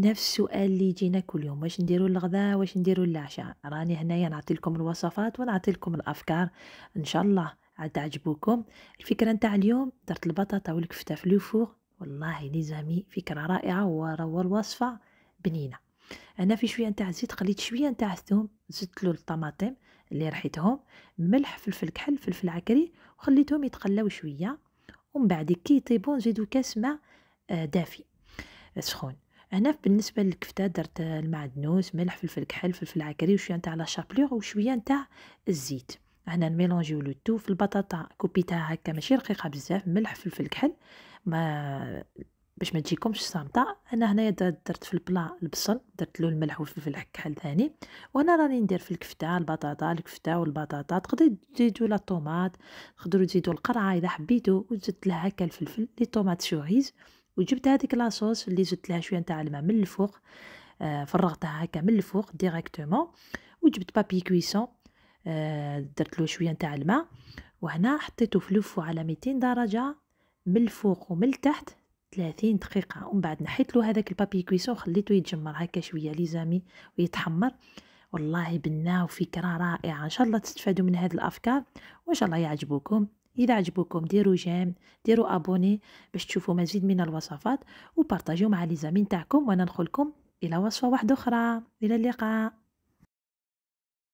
نفس السؤال اللي يجينا كل يوم واش نديرو الغداء واش نديرو العشاء راني هنايا نعطي لكم الوصفات ونعطي لكم الافكار ان شاء الله عاد تعجبوكم الفكره نتاع اليوم درت البطاطا والكفته في الفور والله لي زامي فكره رائعه الوصفه بنينه انا في شويه نتاع الزيت خليت شويه نتاع الثوم زدت له الطماطم اللي رحيتهم ملح فلفل كحل فلفل عكري وخليتهم يتقلاو شويه ومن بعد كي يطيبون نزيدو كاس ماء آه، دافي سخون هنا بالنسبه للكفته درت المعدنوس ملح فلفل كحل فلفل عكري وشويه نتاع لا شابلور وشويه نتاع الزيت هنا نميلونجيو لو تو في البطاطا كوبيتها هكا ماشي رقيقه بزاف ملح فلفل كحل ما باش ما تجيكمش صامته انا هنايا درت في البلا البصل درت له الملح والفلفل كحل ثاني وانا راني ندير في الكفته البطاطا الكفته والبطاطا تقدروا تزيدوا لا طوماط تقدروا تزيدوا القرعه اذا حبيتوا وزدت لها هكا الفلفل لي طوماط شوريز وجبت هذيك لاصوص اللي زدت لها شويه نتاع الماء من الفوق آه، فرغتها هكا من الفوق ديريكتومون وجبت بابي آه، كويسون درت له شويه نتاع الماء وهنا حطيته في لفو على 200 درجه من الفوق ومن التحت 30 دقيقه ومن بعد نحيت له هذاك البابي كويسون وخليته يتجمر هكا شويه لي زامي ويتحمر والله بناه وفكره رائعه ان شاء الله تستفادوا من هذه الافكار وان شاء الله يعجبوكم إذا عجبوكم ديروا جيم ديروا أبوني باش تشوفوا مزيد من الوصفات وبارطاجيو مع لي زامين تاعكم وانا ندخلكم الى وصفه واحده اخرى الى اللقاء